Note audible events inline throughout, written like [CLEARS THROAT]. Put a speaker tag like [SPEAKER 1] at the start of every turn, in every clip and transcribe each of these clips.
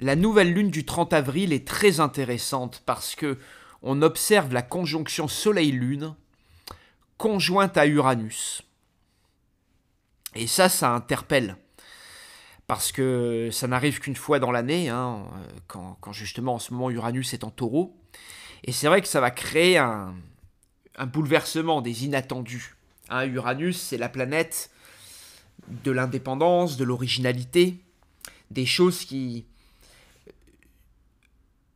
[SPEAKER 1] La nouvelle lune du 30 avril est très intéressante parce que on observe la conjonction Soleil-Lune conjointe à Uranus. Et ça, ça interpelle. Parce que ça n'arrive qu'une fois dans l'année, hein, quand, justement en ce moment Uranus est en taureau. Et c'est vrai que ça va créer un, bouleversement, des inattendus. Hein. Uranus, c'est la planète de l'indépendance, de l'originalité, des choses qui,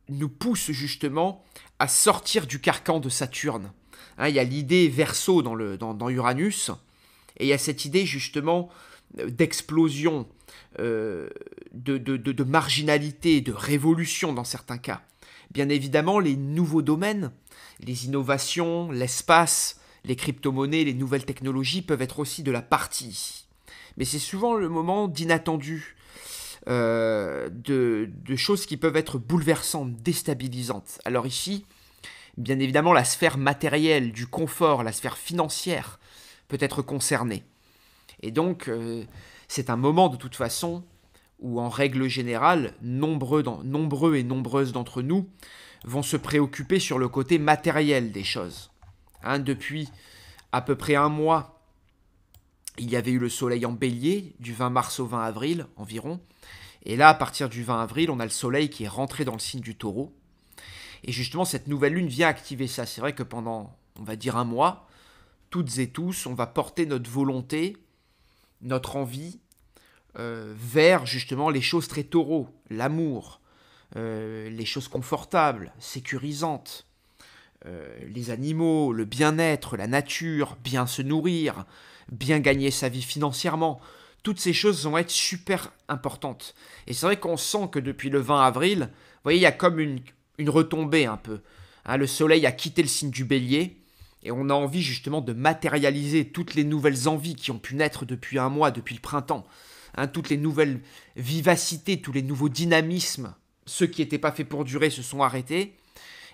[SPEAKER 1] nous pousse justement à sortir du carcan de Saturne. Hein, il y a l'idée verso dans, le, dans, Uranus, et il y a cette idée justement euh, d'explosion, euh, de, de, de, de, marginalité, de révolution dans certains cas. Bien évidemment, les nouveaux domaines, les innovations, l'espace, les crypto-monnaies, les nouvelles technologies peuvent être aussi de la partie. Mais c'est souvent le moment d'inattendu, euh, de, choses qui peuvent être bouleversantes, déstabilisantes. Alors ici, bien évidemment, la sphère matérielle, du confort, la sphère financière peut être concernée. Et donc, euh, c'est un moment de toute façon où, en règle générale, nombreux, nombreux et nombreuses d'entre nous vont se préoccuper sur le côté matériel des choses. Hein, depuis à peu près un mois, il y avait eu le soleil en bélier, du 20 mars au 20 avril environ. Et là, à partir du 20 avril, on a le soleil qui est rentré dans le signe du taureau. Et justement, cette nouvelle lune vient activer ça. C'est vrai que pendant, on va dire, un mois, toutes et tous, on va porter notre volonté, notre envie, euh, vers justement les choses très taureaux, l'amour, euh, les choses confortables, sécurisantes, euh, les animaux, le bien-être, la nature, bien se nourrir, bien gagner sa vie financièrement toutes ces choses vont être super importantes. Et c'est vrai qu'on sent que depuis le 20 avril, vous voyez, il y a comme une, retombée un peu. Hein, le soleil a quitté le signe du bélier. Et on a envie justement de matérialiser toutes les nouvelles envies qui ont pu naître depuis un mois, depuis le printemps. Hein, toutes les nouvelles vivacités, tous les nouveaux dynamismes, ceux qui n'étaient pas faits pour durer se sont arrêtés.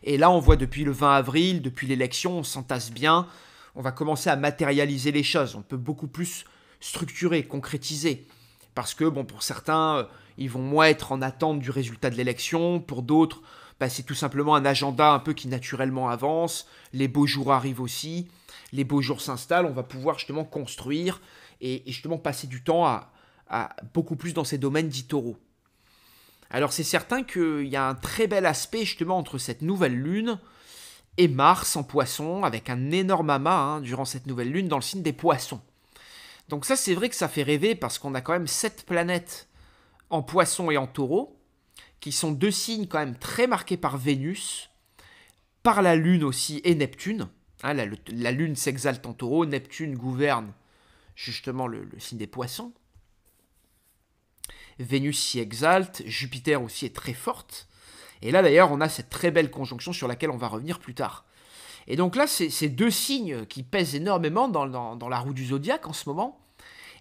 [SPEAKER 1] Et là, on voit depuis le 20 avril, depuis l'élection, on s'entasse bien, on va commencer à matérialiser les choses. On peut beaucoup plus structuré, concrétisée. Parce que, bon, pour certains, euh, ils vont moins être en attente du résultat de l'élection, pour d'autres, bah, c'est tout simplement un agenda un peu qui naturellement avance, les beaux jours arrivent aussi, les beaux jours s'installent, on va pouvoir justement construire et, justement passer du temps à, beaucoup plus dans ces domaines dits taureaux. Alors c'est certain qu'il y a un très bel aspect justement entre cette nouvelle lune et Mars en poisson, avec un énorme amas hein, durant cette nouvelle lune dans le signe des poissons. Donc ça, c'est vrai que ça fait rêver parce qu'on a quand même sept planètes en poisson et en taureau, qui sont deux signes quand même très marqués par Vénus, par la Lune aussi et Neptune. Hein, la, Lune s'exalte en taureau, Neptune gouverne justement le, le signe des poissons. Vénus s'y exalte, Jupiter aussi est très forte. Et là d'ailleurs, on a cette très belle conjonction sur laquelle on va revenir plus tard. Et donc là, ces deux signes qui pèsent énormément dans, la roue du zodiaque en ce moment,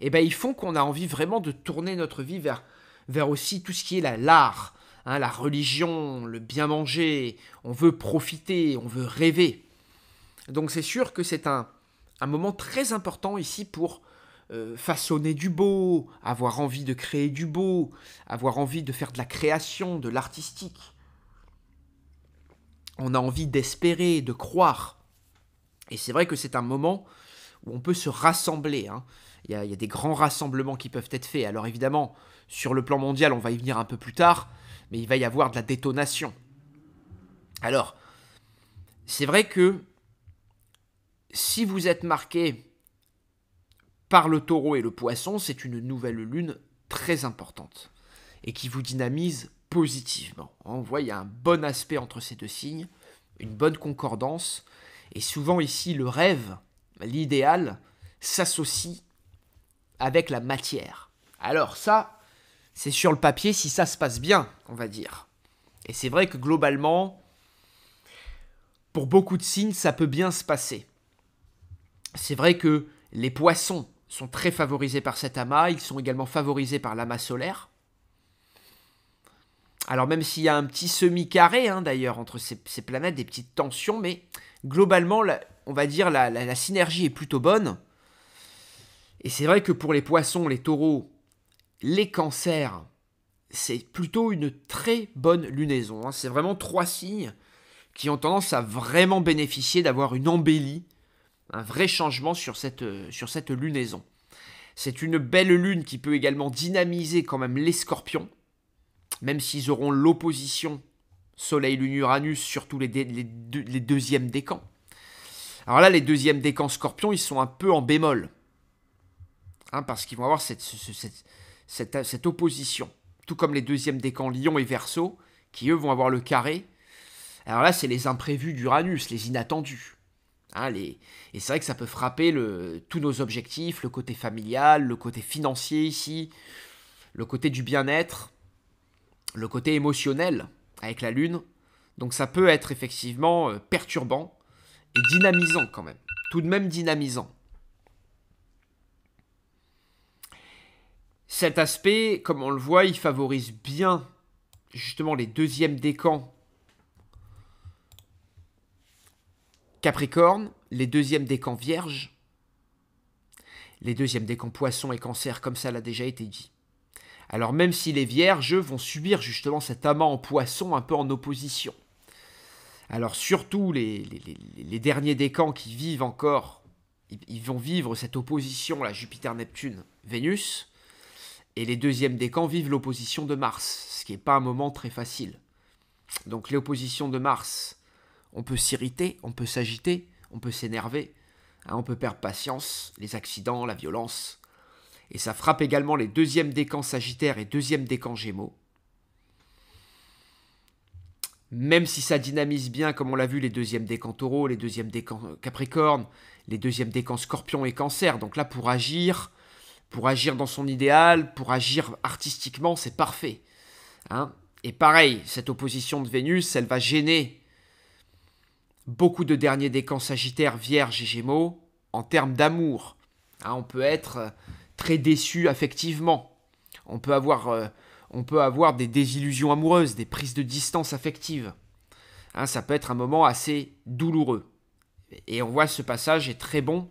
[SPEAKER 1] eh ben, ils font qu'on a envie vraiment de tourner notre vie vers, vers aussi tout ce qui est la, l'art, hein, la religion, le bien manger. On veut profiter, on veut rêver. Donc c'est sûr que c'est un, moment très important ici pour euh, façonner du beau, avoir envie de créer du beau, avoir envie de faire de la création, de l'artistique on a envie d'espérer, de croire. Et c'est vrai que c'est un moment où on peut se rassembler. Hein. Il, y a, il, y a, des grands rassemblements qui peuvent être faits. Alors évidemment, sur le plan mondial, on va y venir un peu plus tard, mais il va y avoir de la détonation. Alors, c'est vrai que si vous êtes marqué par le taureau et le poisson, c'est une nouvelle lune très importante et qui vous dynamise positivement. On voit, il y a un bon aspect entre ces deux signes, une bonne concordance, et souvent ici, le rêve, l'idéal, s'associe avec la matière. Alors ça, c'est sur le papier si ça se passe bien, on va dire. Et c'est vrai que globalement, pour beaucoup de signes, ça peut bien se passer. C'est vrai que les poissons sont très favorisés par cet amas, ils sont également favorisés par l'amas solaire alors même s'il y a un petit semi-carré hein, d'ailleurs entre ces, planètes, des petites tensions, mais globalement, on va dire la, synergie est plutôt bonne. Et c'est vrai que pour les poissons, les taureaux, les cancers, c'est plutôt une très bonne lunaison. Hein. C'est vraiment trois signes qui ont tendance à vraiment bénéficier d'avoir une embellie, un vrai changement sur cette, euh, sur cette lunaison. C'est une belle lune qui peut également dynamiser quand même les scorpions même s'ils auront l'opposition Soleil-Lune-Uranus, surtout les, les, deuxièmes les, deuxièmes décans. Alors là, les deuxièmes décans Scorpion, ils sont un peu en bémol. Hein, parce qu'ils vont avoir cette, opposition. Tout comme les deuxièmes décans Lion et Verseau, qui eux vont avoir le carré. Alors là, c'est les imprévus d'Uranus, les inattendus. Hein, et c'est vrai que ça peut frapper le... tous nos objectifs, le côté familial, le côté financier ici, le côté du bien-être le côté émotionnel avec la Lune. Donc ça peut être effectivement euh, perturbant et dynamisant quand même. Tout de même dynamisant. Cet aspect, comme on le voit, il favorise bien justement les deuxièmes décans Capricorne, les deuxièmes décans Vierge, les deuxièmes décans Poisson et Cancer, comme ça l'a déjà été dit. Alors même si les vierges vont subir justement cet amant en poisson un peu en opposition. Alors surtout les, derniers décans qui vivent encore, ils, vont vivre cette opposition là, Jupiter-Neptune-Vénus. Et les deuxièmes camps vivent l'opposition de Mars, ce qui n'est pas un moment très facile. Donc l'opposition de Mars, on peut s'irriter, on peut s'agiter, on peut s'énerver, hein, on peut perdre patience, les accidents, la violence, et ça frappe également les deuxièmes décans Sagittaire et deuxièmes décan Gémeaux. Même si ça dynamise bien, comme on l'a vu, les deuxièmes décans Taureau, les deuxièmes décans euh, Capricorne, les deuxièmes décans Scorpion et Cancer. Donc là, pour agir, pour agir dans son idéal, pour agir artistiquement, c'est parfait. Hein. et pareil, cette opposition de Vénus, elle va gêner beaucoup de derniers décans Sagittaire, Vierge et Gémeaux en termes d'amour. Hein, on peut être euh, très déçu affectivement. On peut avoir, euh, on peut avoir des désillusions amoureuses, des prises de distance affectives. Hein, ça peut être un moment assez douloureux. Et on voit ce passage est très bon.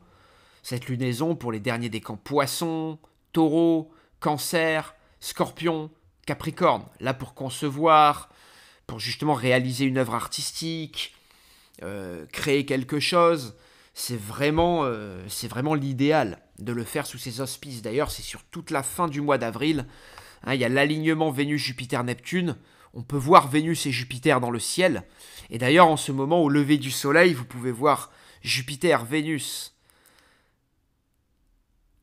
[SPEAKER 1] Cette lunaison pour les derniers des camps. poissons, taureau, cancer, scorpion, capricorne. Là pour concevoir, pour justement réaliser une œuvre artistique, euh, créer quelque chose. C'est vraiment, euh, c'est vraiment l'idéal de le faire sous ses auspices. D'ailleurs, c'est sur toute la fin du mois d'avril. Hein, il y a l'alignement Vénus-Jupiter-Neptune. On peut voir Vénus et Jupiter dans le ciel. Et d'ailleurs, en ce moment, au lever du Soleil, vous pouvez voir Jupiter, Vénus,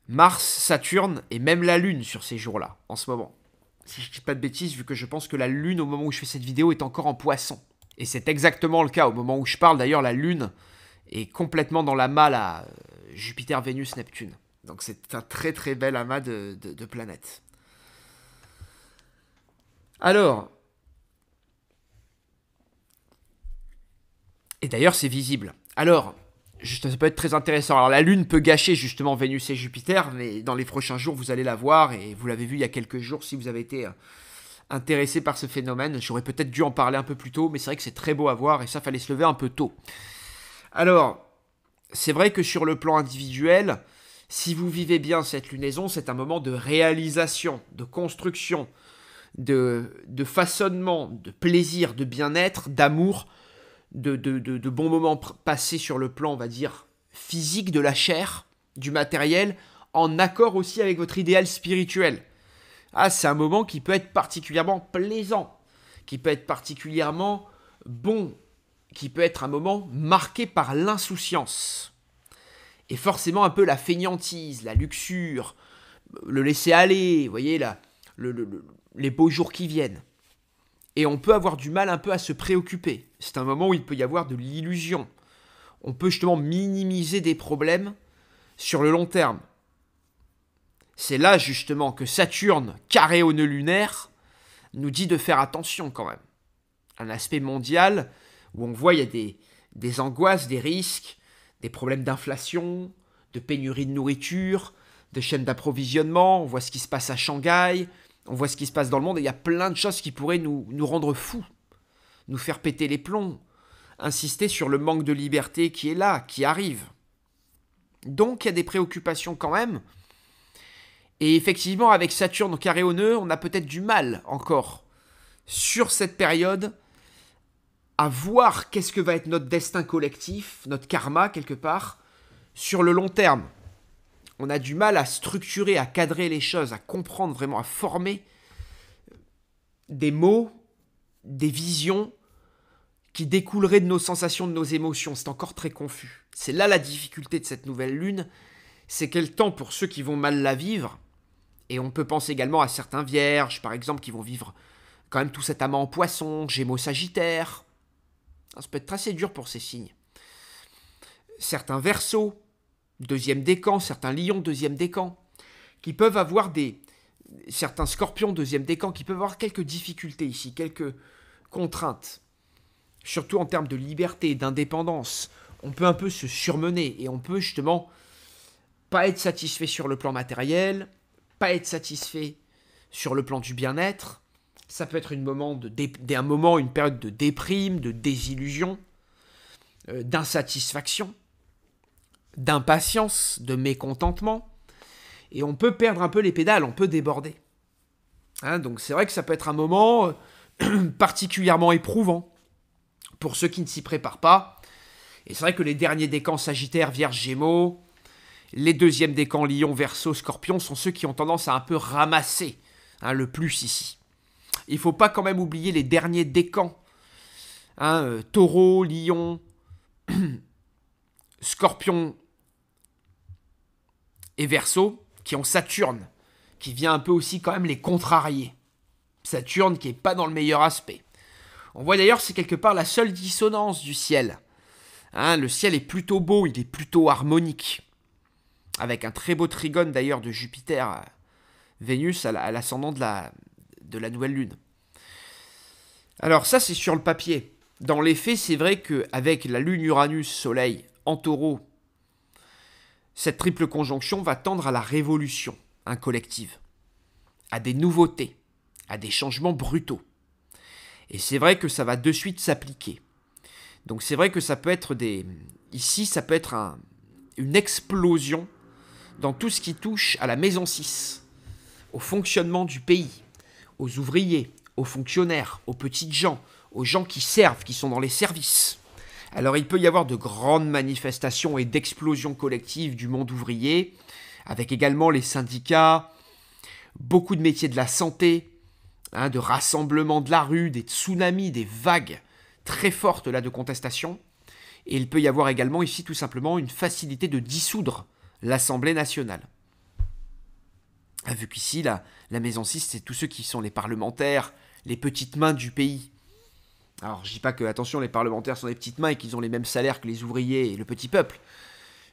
[SPEAKER 1] Mars, Saturne et même la Lune sur ces jours-là, en ce moment. Si je ne dis pas de bêtises, vu que je pense que la Lune, au moment où je fais cette vidéo, est encore en poisson. Et c'est exactement le cas. Au moment où je parle, d'ailleurs, la Lune est complètement dans la malle à euh, Jupiter, Vénus, Neptune. Donc c'est un très très bel amas de, planètes. Alors, et d'ailleurs c'est visible. Alors, ça peut être très intéressant. Alors la Lune peut gâcher justement Vénus et Jupiter, mais dans les prochains jours vous allez la voir et vous l'avez vu il y a quelques jours si vous avez été euh, intéressé par ce phénomène. J'aurais peut-être dû en parler un peu plus tôt, mais c'est vrai que c'est très beau à voir et ça fallait se lever un peu tôt. Alors, c'est vrai que sur le plan individuel, si vous vivez bien cette lunaison, c'est un moment de réalisation, de construction, de, façonnement, de plaisir, de bien-être, d'amour, de, bons moments passés sur le plan, on va dire, physique, de la chair, du matériel, en accord aussi avec votre idéal spirituel. Ah, c'est un moment qui peut être particulièrement plaisant, qui peut être particulièrement bon, qui peut être un moment marqué par l'insouciance. Et forcément un peu la feignantise, la luxure, le laisser aller, voyez, les beaux jours qui viennent. Et on peut avoir du mal un peu à se préoccuper. C'est un moment où il peut y avoir de l'illusion. On peut justement minimiser des problèmes sur le long terme. C'est là justement que Saturne, carré au nœud lunaire, nous dit de faire attention quand même. Un aspect mondial où on voit il y a des, angoisses, des risques, des problèmes d'inflation, de pénurie de nourriture, de chaînes d'approvisionnement, on voit ce qui se passe à Shanghai, on voit ce qui se passe dans le monde, il y a plein de choses qui pourraient nous, nous rendre fous, nous faire péter les plombs, insister sur le manque de liberté qui est là, qui arrive. Donc il y a des préoccupations quand même. Et effectivement, avec Saturne carré au nœud, on a peut-être du mal encore sur cette période à voir qu'est-ce que va être notre destin collectif, notre karma quelque part, sur le long terme. On a du mal à structurer, à cadrer les choses, à comprendre vraiment, à former des mots, des visions qui découleraient de nos sensations, de nos émotions. C'est encore très confus. C'est là la difficulté de cette nouvelle lune, c'est qu'elle tend pour ceux qui vont mal la vivre, et on peut penser également à certains vierges, par exemple, qui vont vivre quand même tout cet amant en poisson, gémeaux sagittaires, ça peut être assez dur pour ces signes. Certains versos, deuxième décan, certains lions, deuxième décan, qui peuvent avoir des. certains scorpions, deuxième décan, qui peuvent avoir quelques difficultés ici, quelques contraintes. Surtout en termes de liberté, d'indépendance. On peut un peu se surmener et on peut justement pas être satisfait sur le plan matériel, pas être satisfait sur le plan du bien-être, ça peut être une moment un moment, une période de déprime, de désillusion, euh, d'insatisfaction, d'impatience, de mécontentement. Et on peut perdre un peu les pédales, on peut déborder. Hein, donc c'est vrai que ça peut être un moment euh, [CLEARS THROAT] particulièrement éprouvant pour ceux qui ne s'y préparent pas. Et c'est vrai que les derniers décans Sagittaire, Vierge, Gémeaux, les deuxièmes décans Lion, Verseau, Scorpion sont ceux qui ont tendance à un peu ramasser hein, le plus ici il faut pas quand même oublier les derniers décans. Hein, euh, taureau, lion, [CLEARS THROAT] scorpion et verso qui ont Saturne, qui vient un peu aussi quand même les contrarier. Saturne qui est pas dans le meilleur aspect. On voit d'ailleurs c'est quelque part la seule dissonance du ciel. Hein, le ciel est plutôt beau, il est plutôt harmonique. Avec un très beau trigone d'ailleurs de Jupiter, à Vénus à l'ascendant de la, de la nouvelle lune. Alors ça c'est sur le papier. Dans les faits, c'est vrai qu'avec la lune Uranus-Soleil en taureau, cette triple conjonction va tendre à la révolution Un collective, à des nouveautés, à des changements brutaux. Et c'est vrai que ça va de suite s'appliquer. Donc c'est vrai que ça peut être des... Ici, ça peut être une explosion dans tout ce qui touche à la maison 6, au fonctionnement du pays, aux ouvriers, aux fonctionnaires, aux petites gens, aux gens qui servent, qui sont dans les services. Alors il peut y avoir de grandes manifestations et d'explosions collectives du monde ouvrier, avec également les syndicats, beaucoup de métiers de la santé, hein, de rassemblements de la rue, des tsunamis, des vagues très fortes là de contestation. Et il peut y avoir également ici tout simplement une facilité de dissoudre l'Assemblée nationale. Ah, vu qu'ici, la, la maison 6, c'est tous ceux qui sont les parlementaires, les petites mains du pays. Alors, je dis pas que, attention, les parlementaires sont des petites mains et qu'ils ont les mêmes salaires que les ouvriers et le petit peuple.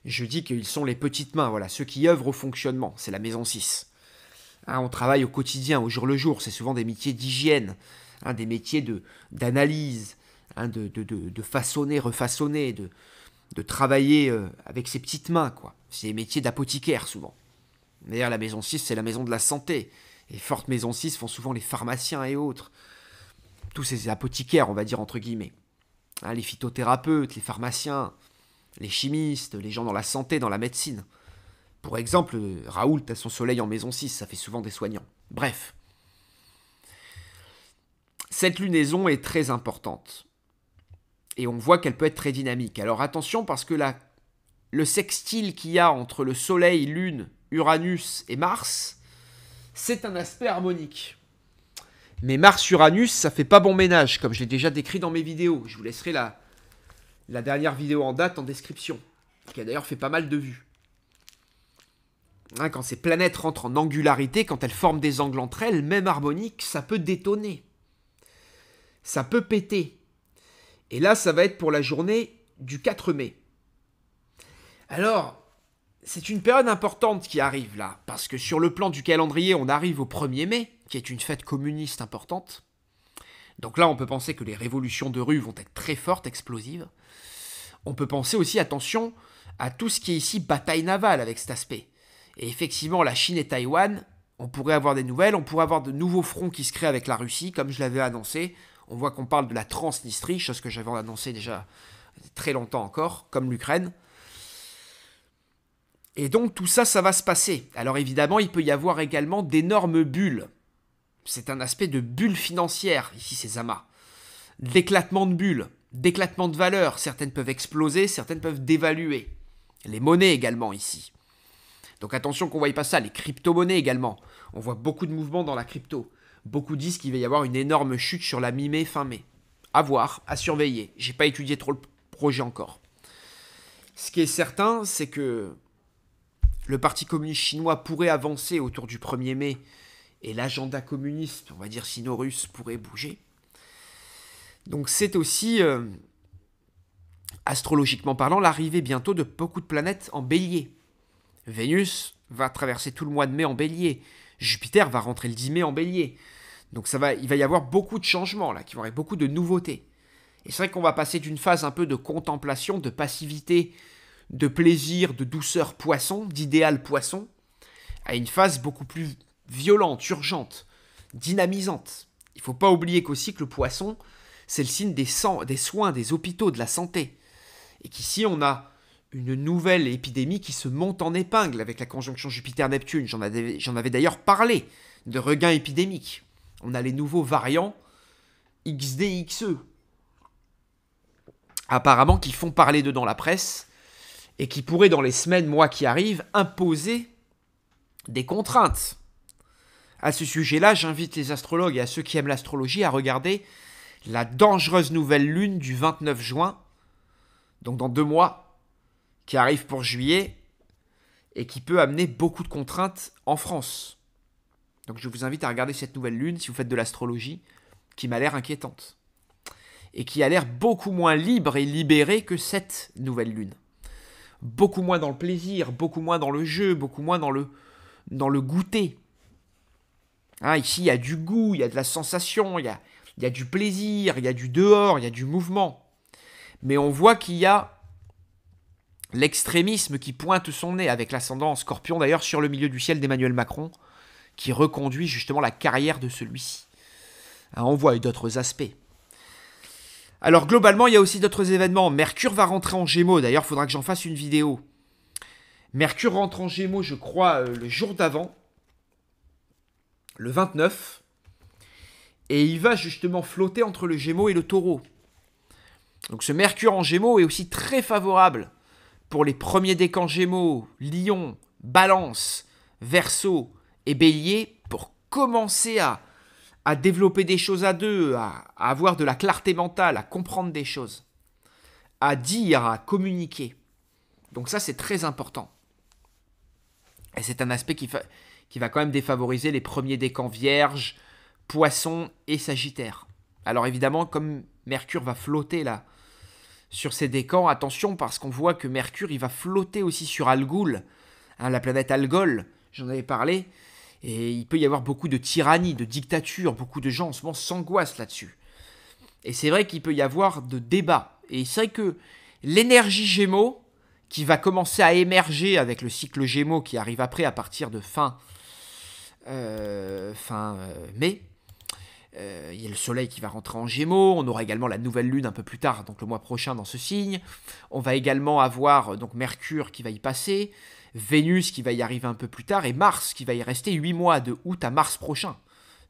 [SPEAKER 1] Je dis qu'ils sont les petites mains, voilà, ceux qui œuvrent au fonctionnement. C'est la maison 6. Hein, on travaille au quotidien, au jour le jour. C'est souvent des métiers d'hygiène, hein, des métiers d'analyse, hein, de, hein, de, de, façonner, refaçonner, de, travailler euh, avec ses petites mains, quoi. C'est des métiers d'apothicaire, souvent. D'ailleurs, la maison 6, c'est la maison de la santé. Et fortes maison 6 font souvent les pharmaciens et autres. Tous ces apothicaires, on va dire entre guillemets. Hein, les phytothérapeutes, les pharmaciens, les chimistes, les gens dans la santé, dans la médecine. Pour exemple, Raoult a son soleil en maison 6, ça fait souvent des soignants. Bref. Cette lunaison est très importante. Et on voit qu'elle peut être très dynamique. Alors attention parce que la, le sextile qu'il y a entre le soleil, lune Uranus et Mars, c'est un aspect harmonique. Mais Mars-Uranus, ça fait pas bon ménage, comme je l'ai déjà décrit dans mes vidéos. Je vous laisserai la, la dernière vidéo en date en description, qui a d'ailleurs fait pas mal de vues. Hein, quand ces planètes rentrent en angularité, quand elles forment des angles entre elles, même harmoniques, ça peut détonner. Ça peut péter. Et là, ça va être pour la journée du 4 mai. Alors, c'est une période importante qui arrive là, parce que sur le plan du calendrier, on arrive au 1er mai, qui est une fête communiste importante. Donc là, on peut penser que les révolutions de rue vont être très fortes, explosives. On peut penser aussi, attention, à tout ce qui est ici bataille navale avec cet aspect. Et effectivement, la Chine et Taïwan, on pourrait avoir des nouvelles, on pourrait avoir de nouveaux fronts qui se créent avec la Russie, comme je l'avais annoncé. On voit qu'on parle de la Transnistrie, chose que j'avais annoncé déjà très longtemps encore, comme l'Ukraine. Et donc tout ça, ça va se passer. Alors évidemment, il peut y avoir également d'énormes bulles. C'est un aspect de bulle financière, ici ces amas. D'éclatement de bulles, d'éclatement de valeurs. Certaines peuvent exploser, certaines peuvent dévaluer. Les monnaies également ici. Donc attention qu'on ne voit pas ça, les crypto-monnaies également. On voit beaucoup de mouvements dans la crypto. Beaucoup disent qu'il va y avoir une énorme chute sur la mi-mai, fin mai. À voir, à surveiller. J'ai pas étudié trop le projet encore. Ce qui est certain, c'est que le Parti communiste chinois pourrait avancer autour du 1er mai et l'agenda communiste, on va dire sino-russe, pourrait bouger. Donc c'est aussi, euh, astrologiquement parlant, l'arrivée bientôt de beaucoup de planètes en bélier. Vénus va traverser tout le mois de mai en bélier. Jupiter va rentrer le 10 mai en bélier. Donc ça va, il va y avoir beaucoup de changements là, qui vont avoir beaucoup de nouveautés. Et c'est vrai qu'on va passer d'une phase un peu de contemplation, de passivité, de plaisir, de douceur poisson, d'idéal poisson, à une phase beaucoup plus violente, urgente, dynamisante. Il ne faut pas oublier qu'aussi que le poisson, c'est le signe des, soins, des hôpitaux, de la santé. Et qu'ici, on a une nouvelle épidémie qui se monte en épingle avec la conjonction Jupiter-Neptune. J'en avais, d'ailleurs parlé de regain épidémique. On a les nouveaux variants XDXE, apparemment qui font parler dedans dans la presse, et qui pourrait dans les semaines, mois qui arrivent, imposer des contraintes. À ce sujet-là, j'invite les astrologues et à ceux qui aiment l'astrologie à regarder la dangereuse nouvelle lune du 29 juin, donc dans deux mois, qui arrive pour juillet et qui peut amener beaucoup de contraintes en France. Donc je vous invite à regarder cette nouvelle lune si vous faites de l'astrologie, qui m'a l'air inquiétante et qui a l'air beaucoup moins libre et libérée que cette nouvelle lune beaucoup moins dans le plaisir, beaucoup moins dans le jeu, beaucoup moins dans le, dans le goûter. Hein, ici, il y a du goût, il y a de la sensation, il y a, du plaisir, il y a du dehors, il y a du mouvement. Mais on voit qu'il y a l'extrémisme qui pointe son nez avec l'ascendant scorpion d'ailleurs sur le milieu du ciel d'Emmanuel Macron, qui reconduit justement la carrière de celui-ci. Hein, on voit d'autres aspects. Alors globalement, il y a aussi d'autres événements. Mercure va rentrer en Gémeaux. D'ailleurs, il faudra que j'en fasse une vidéo. Mercure rentre en Gémeaux, je crois, euh, le jour d'avant, le 29. Et il va justement flotter entre le Gémeaux et le Taureau. Donc ce Mercure en Gémeaux est aussi très favorable pour les premiers décans Gémeaux, Lion, Balance, Verseau et Bélier pour commencer à à développer des choses à deux, à, avoir de la clarté mentale, à comprendre des choses, à dire, à communiquer. Donc ça, c'est très important. Et c'est un aspect qui, va quand même défavoriser les premiers décans vierges, poissons et sagittaires. Alors évidemment, comme Mercure va flotter là sur ces décans, attention parce qu'on voit que Mercure, il va flotter aussi sur Algoul, hein, la planète Algol, j'en avais parlé. Et il peut y avoir beaucoup de tyrannie, de dictature, beaucoup de gens en ce moment s'angoissent là-dessus. Et c'est vrai qu'il peut y avoir de débats. Et c'est vrai que l'énergie Gémeaux, qui va commencer à émerger avec le cycle Gémeaux qui arrive après à partir de fin, euh, fin euh, mai, euh, il y a le soleil qui va rentrer en Gémeaux, on aura également la nouvelle lune un peu plus tard, donc le mois prochain dans ce signe. On va également avoir donc Mercure qui va y passer. Vénus qui va y arriver un peu plus tard, et Mars qui va y rester 8 mois, de août à mars prochain.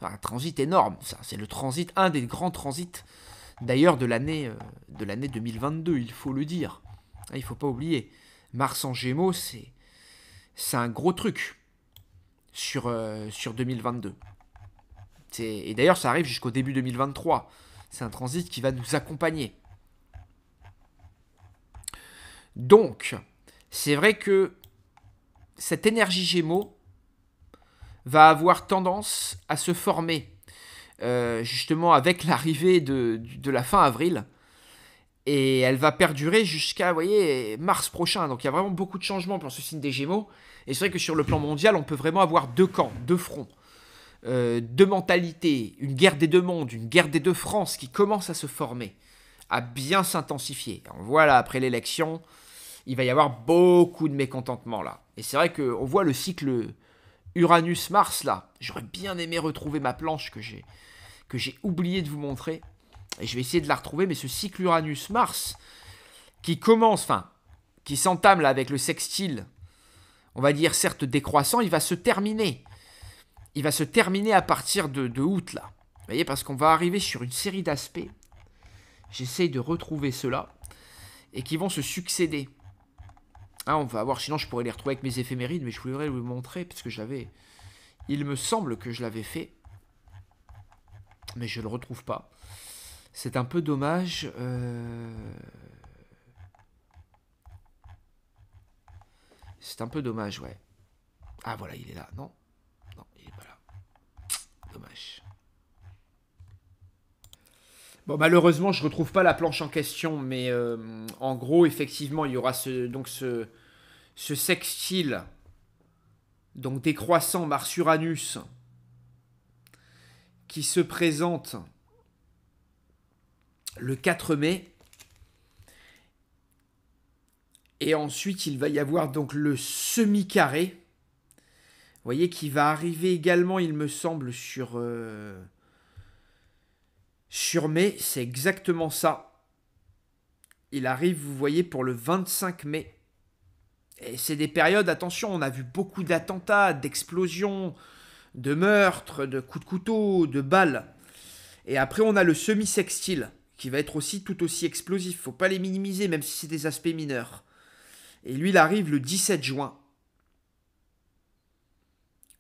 [SPEAKER 1] un transit énorme, ça, c'est le transit, un des grands transits d'ailleurs de l'année, euh, de 2022, il faut le dire. Ah, il faut pas oublier. Mars en Gémeaux, c'est, c'est un gros truc sur, 2022. Euh, et d'ailleurs, ça arrive jusqu'au début 2023. C'est un transit qui va nous accompagner. Donc, c'est vrai que cette énergie Gémeaux va avoir tendance à se former euh, justement avec l'arrivée de, la fin avril. Et elle va perdurer jusqu'à, voyez, mars prochain. Donc il y a vraiment beaucoup de changements pour ce signe des Gémeaux. Et c'est vrai que sur le plan mondial, on peut vraiment avoir deux camps, deux fronts, euh, deux mentalités, une guerre des deux mondes, une guerre des deux France qui commence à se former, à bien s'intensifier. On voit là, après l'élection, il va y avoir beaucoup de mécontentement là. Et c'est vrai qu'on voit le cycle Uranus-Mars là. J'aurais bien aimé retrouver ma planche que j'ai que j'ai oublié de vous montrer. Et je vais essayer de la retrouver, mais ce cycle Uranus-Mars qui commence, enfin, qui s'entame là avec le sextile, on va dire certes décroissant, il va se terminer. Il va se terminer à partir de, août là. Vous voyez, parce qu'on va arriver sur une série d'aspects. J'essaye de retrouver cela et qui vont se succéder. Ah, on va voir, sinon je pourrais les retrouver avec mes éphémérides, mais je voulais vous montrer, parce que j'avais... Il me semble que je l'avais fait, mais je ne le retrouve pas. C'est un peu dommage. Euh, c'est un peu dommage, ouais. Ah voilà, il est là, non Non, il n'est pas là. Dommage. Bon, malheureusement, je ne retrouve pas la planche en question, mais euh, en gros, effectivement, il y aura ce, donc ce, sextile, donc décroissant Mars-Uranus, qui se présente le 4 mai. Et ensuite, il va y avoir donc le semi-carré. Vous voyez, qui va arriver également, il me semble, sur. Euh, sur mai, c'est exactement ça. Il arrive, vous voyez, pour le 25 mai. Et c'est des périodes, attention, on a vu beaucoup d'attentats, d'explosions, de meurtres, de coups de couteau, de balles. Et après, on a le semi-sextile, qui va être aussi tout aussi explosif. Faut pas les minimiser, même si c'est des aspects mineurs. Et lui, il arrive le 17 juin.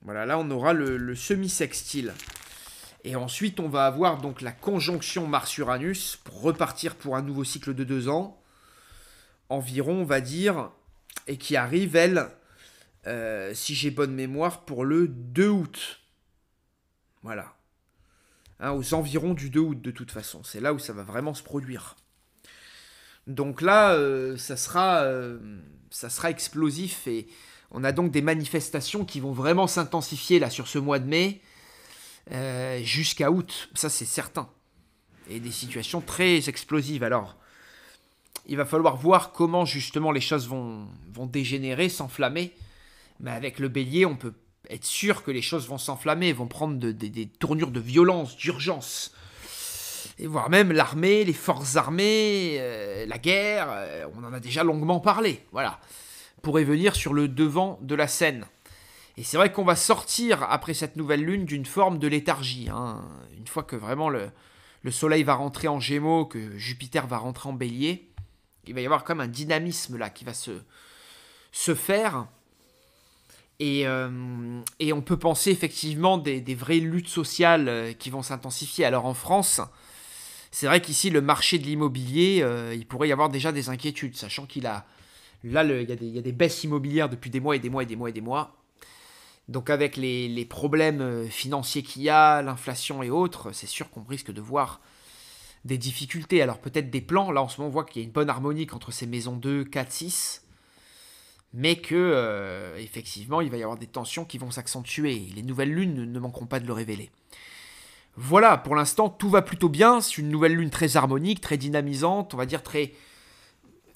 [SPEAKER 1] Voilà, là, on aura le, le semi-sextile. Et ensuite, on va avoir donc la conjonction Mars-Uranus pour repartir pour un nouveau cycle de deux ans, environ, on va dire, et qui arrive, elle, euh, si j'ai bonne mémoire, pour le 2 août. Voilà. Hein, aux environs du 2 août, de toute façon. C'est là où ça va vraiment se produire. Donc là, euh, ça, sera, euh, ça sera explosif et on a donc des manifestations qui vont vraiment s'intensifier là sur ce mois de mai euh, jusqu'à août. Ça, c'est certain. Et des situations très explosives. Alors, il va falloir voir comment justement les choses vont, vont dégénérer, s'enflammer. Mais avec le bélier, on peut être sûr que les choses vont s'enflammer, vont prendre des tournures de violence, d'urgence. Et voire même l'armée, les forces armées, euh, la guerre, euh, on en a déjà longuement parlé, voilà. Pourrait venir sur le devant de la scène. Et c'est vrai qu'on va sortir après cette nouvelle lune d'une forme de léthargie. Hein. Une fois que vraiment le, Soleil va rentrer en Gémeaux, que Jupiter va rentrer en Bélier, il va y avoir comme un dynamisme là qui va se, se faire. Et, euh, on peut penser effectivement des, vraies luttes sociales euh, qui vont s'intensifier. Alors en France, c'est vrai qu'ici le marché de l'immobilier, euh, il pourrait y avoir déjà des inquiétudes, sachant qu'il a là il y a des baisses immobilières depuis des mois et des mois et des mois et des mois. Donc avec les, problèmes euh, financiers qu'il y a, l'inflation et autres, c'est sûr qu'on risque de voir des difficultés. Alors peut-être des plans, là en ce moment on voit qu'il y a une bonne harmonique entre ces maisons 2, 4, 6, mais que euh, effectivement il va y avoir des tensions qui vont s'accentuer. Les nouvelles lunes ne manqueront pas de le révéler. Voilà, pour l'instant tout va plutôt bien, c'est une nouvelle lune très harmonique, très dynamisante, on va dire très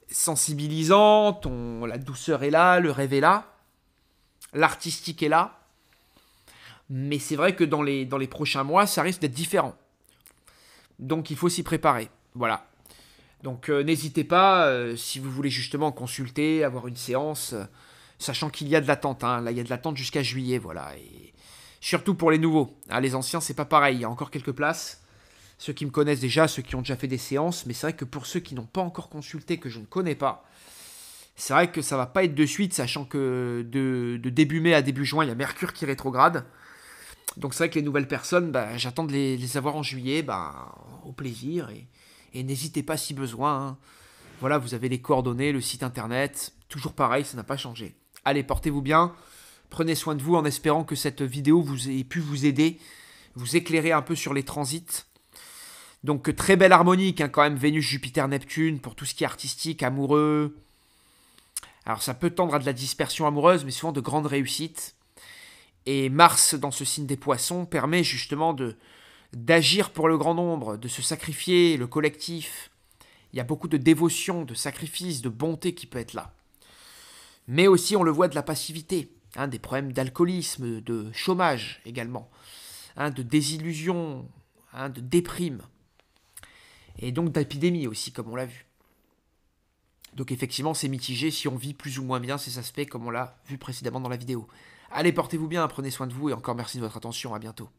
[SPEAKER 1] sensibilisante, la douceur est là, le rêve est là l'artistique est là. Mais c'est vrai que dans les, dans les prochains mois, ça risque d'être différent. Donc il faut s'y préparer. Voilà. Donc euh, n'hésitez pas, euh, si vous voulez justement consulter, avoir une séance, euh, sachant qu'il y a de l'attente. Hein. Là, il y a de l'attente jusqu'à juillet, voilà. Et surtout pour les nouveaux. Hein. les anciens, c'est pas pareil. Il y a encore quelques places. Ceux qui me connaissent déjà, ceux qui ont déjà fait des séances, mais c'est vrai que pour ceux qui n'ont pas encore consulté, que je ne connais pas, c'est vrai que ça va pas être de suite, sachant que de, début mai à début juin, il y a Mercure qui rétrograde. Donc c'est vrai que les nouvelles personnes, bah, j'attends de les, avoir en juillet, bah, au plaisir. Et, et n'hésitez pas si besoin. Hein. Voilà, vous avez les coordonnées, le site internet. Toujours pareil, ça n'a pas changé. Allez, portez-vous bien. Prenez soin de vous en espérant que cette vidéo vous ait pu vous aider, vous éclairer un peu sur les transits. Donc très belle harmonique hein, quand même, Vénus, Jupiter, Neptune, pour tout ce qui est artistique, amoureux, alors ça peut tendre à de la dispersion amoureuse, mais souvent de grandes réussites. Et Mars, dans ce signe des poissons, permet justement de d'agir pour le grand nombre, de se sacrifier, le collectif. Il y a beaucoup de dévotion, de sacrifice, de bonté qui peut être là. Mais aussi, on le voit, de la passivité, hein, des problèmes d'alcoolisme, de chômage également, hein, de désillusion, hein, de déprime, et donc d'épidémie aussi, comme on l'a vu. Donc effectivement, c'est mitigé si on vit plus ou moins bien ces aspects comme on l'a vu précédemment dans la vidéo. Allez, portez-vous bien, prenez soin de vous et encore merci de votre attention, à bientôt.